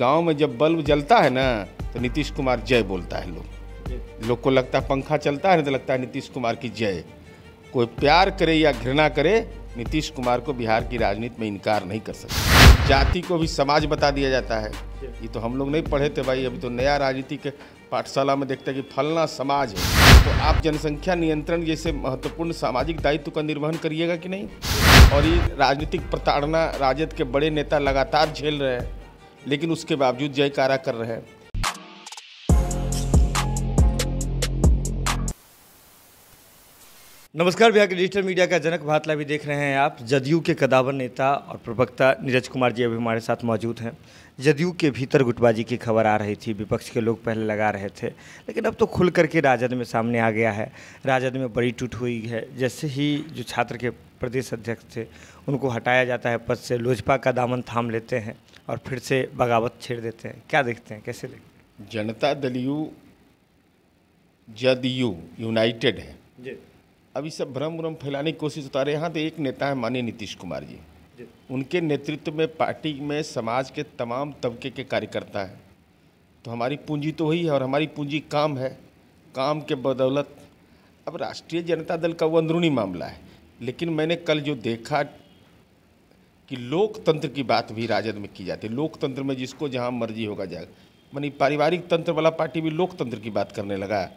गांव में जब बल्ब जलता है ना तो नीतीश कुमार जय बोलता है लोग लोग को लगता है पंखा चलता है तो लगता है नीतीश कुमार की जय कोई प्यार करे या घृणा करे नीतीश कुमार को बिहार की राजनीति में इनकार नहीं कर सकते जाति को भी समाज बता दिया जाता है ये तो हम लोग नहीं पढ़े थे भाई अभी तो नया राजनीति के पाठशाला में देखते हैं कि फलना समाज है तो आप जनसंख्या नियंत्रण जैसे महत्वपूर्ण सामाजिक दायित्व का निर्वहन करिएगा कि नहीं और ये राजनीतिक प्रताड़ना राजद के बड़े नेता लगातार झेल रहे हैं लेकिन उसके बावजूद जयकारा कर रहे हैं नमस्कार बिहार के डिजिटल मीडिया का जनक भातला भी देख रहे हैं आप जदयू के कदावर नेता और प्रवक्ता नीरज कुमार जी अभी हमारे साथ मौजूद हैं जदयू के भीतर गुटबाजी की खबर आ रही थी विपक्ष के लोग पहले लगा रहे थे लेकिन अब तो खुल करके राजद में सामने आ गया है राजद में बड़ी टूट हुई है जैसे ही जो छात्र के प्रदेश अध्यक्ष थे उनको हटाया जाता है पद से लोजपा का दामन थाम लेते हैं और फिर से बगावत छेड़ देते हैं क्या देखते हैं कैसे देखते हैं जनता दल यू जदयू यूनाइटेड है जी अभी सब भ्रम भ्रम फैलाने की कोशिश उतारे यहाँ तो एक नेता है माननीय नीतीश कुमार जी उनके नेतृत्व में पार्टी में समाज के तमाम तबके के कार्यकर्ता हैं तो हमारी पूंजी तो वही है और हमारी पूंजी काम है काम के बदौलत अब राष्ट्रीय जनता दल का वो अंदरूनी मामला है लेकिन मैंने कल जो देखा कि लोकतंत्र की बात भी राजद में की जाती है लोकतंत्र में जिसको जहाँ मर्जी होगा जाए मानी पारिवारिक तंत्र वाला पार्टी भी लोकतंत्र की बात करने लगा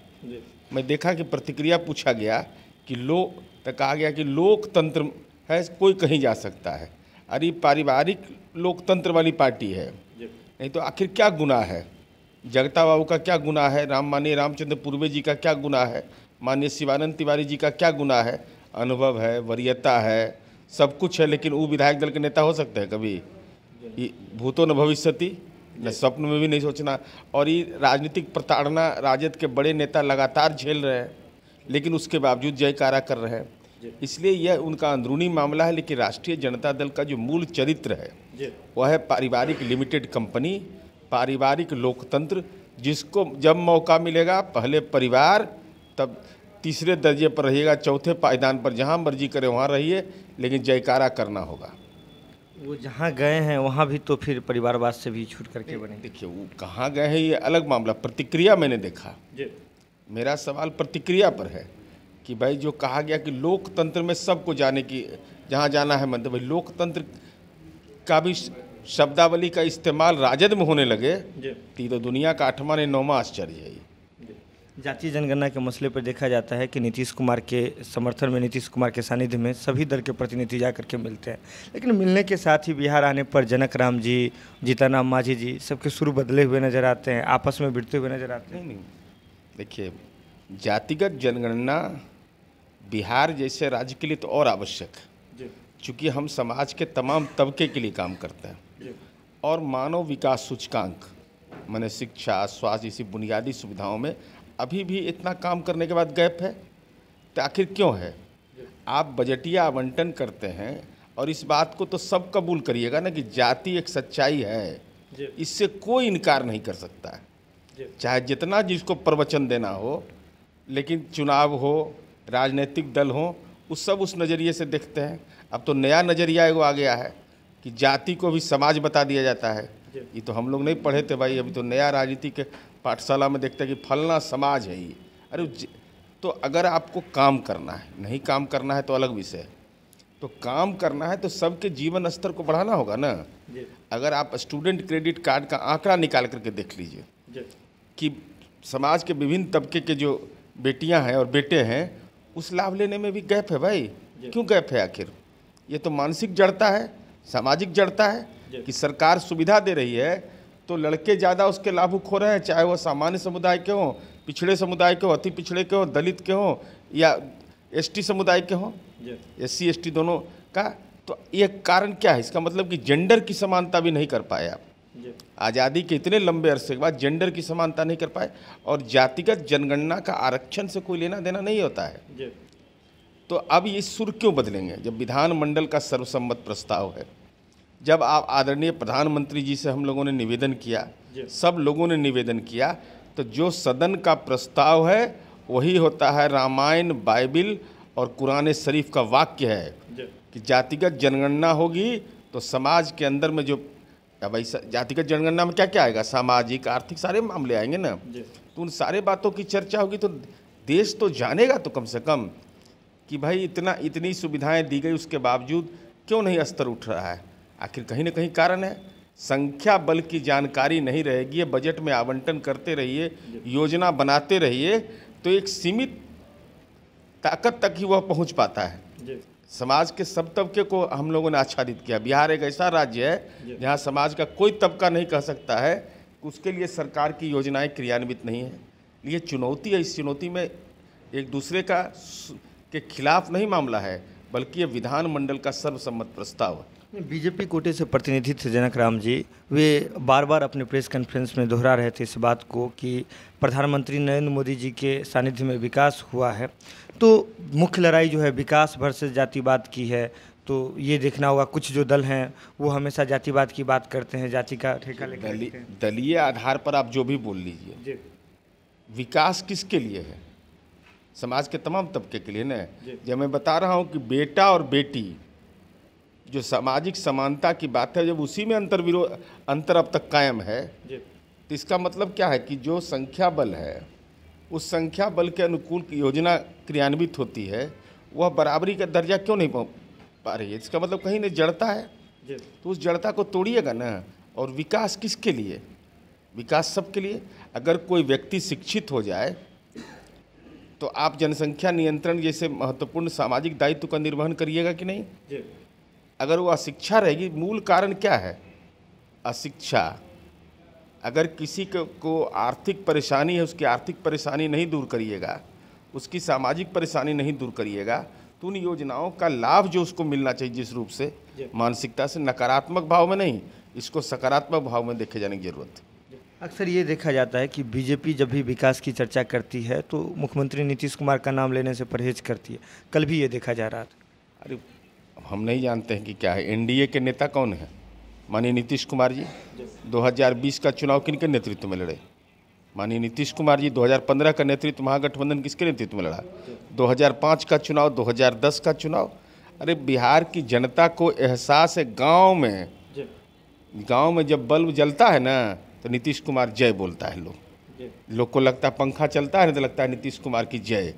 मैं देखा कि प्रतिक्रिया पूछा गया कि लो तो कहा गया कि लोकतंत्र है कोई कहीं जा सकता है अरे पारिवारिक लोकतंत्र वाली पार्टी है नहीं तो आखिर क्या गुनाह है जगता बाबू का क्या गुनाह है राम मान्य रामचंद्र पूर्वे जी का क्या गुनाह है माननीय शिवानंद तिवारी जी का क्या गुनाह है अनुभव है वरीयता है सब कुछ है लेकिन वो विधायक दल के नेता हो सकते हैं कभी भूतो न भविष्यति न स्वप्न में भी नहीं सोचना और ये राजनीतिक प्रताड़ना राजद के बड़े नेता लगातार झेल रहे हैं लेकिन उसके बावजूद जयकारा कर रहे हैं इसलिए यह उनका अंदरूनी मामला है लेकिन राष्ट्रीय जनता दल का जो मूल चरित्र है वह है पारिवारिक लिमिटेड कंपनी पारिवारिक लोकतंत्र जिसको जब मौका मिलेगा पहले परिवार तब तीसरे दर्जे पर रहिएगा चौथे पायदान पर जहाँ मर्जी करें वहाँ रहिए लेकिन जयकारा करना होगा वो जहाँ गए हैं वहाँ भी तो फिर परिवारवाद से भी छूट करके बने देखिए वो कहाँ गए हैं ये अलग मामला प्रतिक्रिया मैंने देखा मेरा सवाल प्रतिक्रिया पर है कि भाई जो कहा गया कि लोकतंत्र में सबको जाने की जहाँ जाना है मतलब भाई लोकतंत्र का भी शब्दावली का इस्तेमाल राजद में होने लगे तो, तो दुनिया का आठवां ने नौवा आश्चर्य है जातीय जनगणना के मसले पर देखा जाता है कि नीतीश कुमार के समर्थन में नीतीश कुमार के सानिध्य में सभी दल के प्रतिनिधि जा करके मिलते हैं लेकिन मिलने के साथ ही बिहार आने पर जनक राम जी जीताराम मांझी जी सबके सुर बदले हुए नज़र आते हैं आपस में भिड़ते हुए नज़र आते हैं नहीं, नहीं। देखिए जातिगत जनगणना बिहार जैसे राज्य के लिए तो और आवश्यक चूँकि हम समाज के तमाम तबके के लिए काम करते हैं और मानव विकास सूचकांक मैंने शिक्षा स्वास्थ्य जैसी बुनियादी सुविधाओं में अभी भी इतना काम करने के बाद गैप है तो आखिर क्यों है आप बजटिया आवंटन करते हैं और इस बात को तो सब कबूल करिएगा ना कि जाति एक सच्चाई है इससे कोई इनकार नहीं कर सकता है चाहे जितना जिसको प्रवचन देना हो लेकिन चुनाव हो राजनीतिक दल हो उस सब उस नज़रिए से देखते हैं अब तो नया नज़रिया वो आ गया है कि जाति को भी समाज बता दिया जाता है ये तो हम लोग नहीं पढ़े थे भाई अभी तो नया राजनीति के पाठशाला में देखते हैं कि फलना समाज है ये अरे तो अगर आपको काम करना है नहीं काम करना है तो अलग विषय है तो काम करना है तो सबके जीवन स्तर को बढ़ाना होगा ना अगर आप स्टूडेंट क्रेडिट कार्ड का आंकड़ा निकाल करके देख लीजिए कि समाज के विभिन्न तबके के जो बेटियां हैं और बेटे हैं उस लाभ लेने में भी गैप है भाई क्यों गैप है आखिर ये तो मानसिक जड़ता है सामाजिक जड़ता है कि सरकार सुविधा दे रही है तो लड़के ज़्यादा उसके लाभुक हो रहे हैं चाहे वह सामान्य समुदाय के हों पिछड़े समुदाय के हों अति पिछड़े के हों दलित के हों या एसटी समुदाय के हों एस सी दोनों का तो ये कारण क्या है इसका मतलब कि जेंडर की समानता भी नहीं कर पाए आप आज़ादी के इतने लंबे अरसे के बाद जेंडर की समानता नहीं कर पाए और जातिगत जनगणना का आरक्षण से कोई लेना देना नहीं होता है तो अब ये सुर क्यों बदलेंगे जब विधानमंडल का सर्वसम्मत प्रस्ताव है जब आप आदरणीय प्रधानमंत्री जी से हम लोगों ने निवेदन किया सब लोगों ने निवेदन किया तो जो सदन का प्रस्ताव है वही होता है रामायण बाइबिल और कुरान शरीफ का वाक्य है कि जातिगत जनगणना होगी तो समाज के अंदर में जो भाई जातिगत जनगणना में क्या क्या आएगा सामाजिक आर्थिक सारे मामले आएंगे ना तो उन सारे बातों की चर्चा होगी तो देश तो जानेगा तो कम से कम कि भाई इतना इतनी सुविधाएं दी गई उसके बावजूद क्यों नहीं स्तर उठ रहा है आखिर कहीं ना कहीं कारण है संख्या बल की जानकारी नहीं रहेगी बजट में आवंटन करते रहिए योजना बनाते रहिए तो एक सीमित ताकत तक ही वह पहुंच पाता है समाज के सब तबके को हम लोगों ने आच्छादित किया बिहार एक ऐसा राज्य है जहाँ समाज का कोई तबका नहीं कह सकता है उसके लिए सरकार की योजनाएं क्रियान्वित नहीं है ये चुनौती है इस चुनौती में एक दूसरे का के खिलाफ नहीं मामला है बल्कि ये विधानमंडल का सर्वसम्मत प्रस्ताव है बीजेपी कोटे से प्रतिनिधि थे जनक राम जी वे बार बार अपने प्रेस कॉन्फ्रेंस में दोहरा रहे थे इस बात को कि प्रधानमंत्री नरेंद्र मोदी जी के सानिध्य में विकास हुआ है तो मुख्य लड़ाई जो है विकास से जातिवाद की है तो ये देखना होगा कुछ जो दल हैं वो हमेशा जातिवाद की बात करते हैं जाति का ठेका लेकर दलीय आधार पर आप जो भी बोल लीजिए विकास किसके लिए है समाज के तमाम तबके के लिए न जब मैं बता रहा हूँ कि बेटा और बेटी जो सामाजिक समानता की बात है जब उसी में अंतर विरोध अंतर अब तक कायम है तो इसका मतलब क्या है कि जो संख्या बल है उस संख्या बल के अनुकूल योजना क्रियान्वित होती है वह बराबरी का दर्जा क्यों नहीं पा रही है इसका मतलब कहीं ना जड़ता है तो उस जड़ता को तोड़िएगा ना और विकास किसके लिए विकास सबके लिए अगर कोई व्यक्ति शिक्षित हो जाए तो आप जनसंख्या नियंत्रण जैसे महत्वपूर्ण सामाजिक दायित्व का निर्वहन करिएगा कि नहीं अगर वो अशिक्षा रहेगी मूल कारण क्या है अशिक्षा अगर किसी को आर्थिक परेशानी है उसकी आर्थिक परेशानी नहीं दूर करिएगा उसकी सामाजिक परेशानी नहीं दूर करिएगा तो उन योजनाओं का लाभ जो उसको मिलना चाहिए जिस रूप से मानसिकता से नकारात्मक भाव में नहीं इसको सकारात्मक भाव में देखे जाने की जरूरत है अक्सर ये देखा जाता है कि बीजेपी जब भी विकास की चर्चा करती है तो मुख्यमंत्री नीतीश कुमार का नाम लेने से परहेज करती है कल भी ये देखा जा रहा था अरे अब हम नहीं जानते हैं कि क्या है एनडीए के नेता कौन है माननीय नीतीश कुमार जी 2020 का चुनाव किन के नेतृत्व में लड़े माननीय नीतीश कुमार जी 2015 का नेतृत्व महागठबंधन किसके नेतृत्व में लड़ा 2005 का चुनाव 2010 का चुनाव अरे बिहार की जनता को एहसास है गांव में गांव में जब बल्ब जलता है ना तो नीतीश कुमार जय बोलता है लोग लोग को लगता है पंखा चलता है ना तो लगता है नीतीश कुमार की जय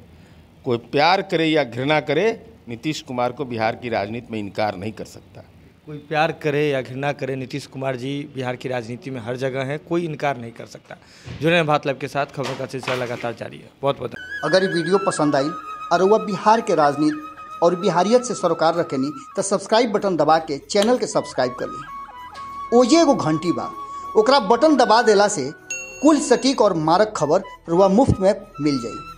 कोई प्यार करे या घृणा करे नीतीश कुमार को बिहार की राजनीति में इनकार नहीं कर सकता कोई प्यार करे या घृणा करे नीतीश कुमार जी बिहार की राजनीति में हर जगह हैं कोई इनकार नहीं कर सकता जुड़े भात के साथ खबरों का सिलसिला लगातार जारी है बहुत बहुत अगर ये वीडियो पसंद आई और वह बिहार के राजनीति और बिहारियत से सरोकार रखेनी तो सब्सक्राइब बटन दबा के चैनल के सब्सक्राइब कर ली ओजे एगो घंटी बा बटन दबा दिला से कुल सटीक और मारक खबर रुआ मुफ्त में मिल जाएगी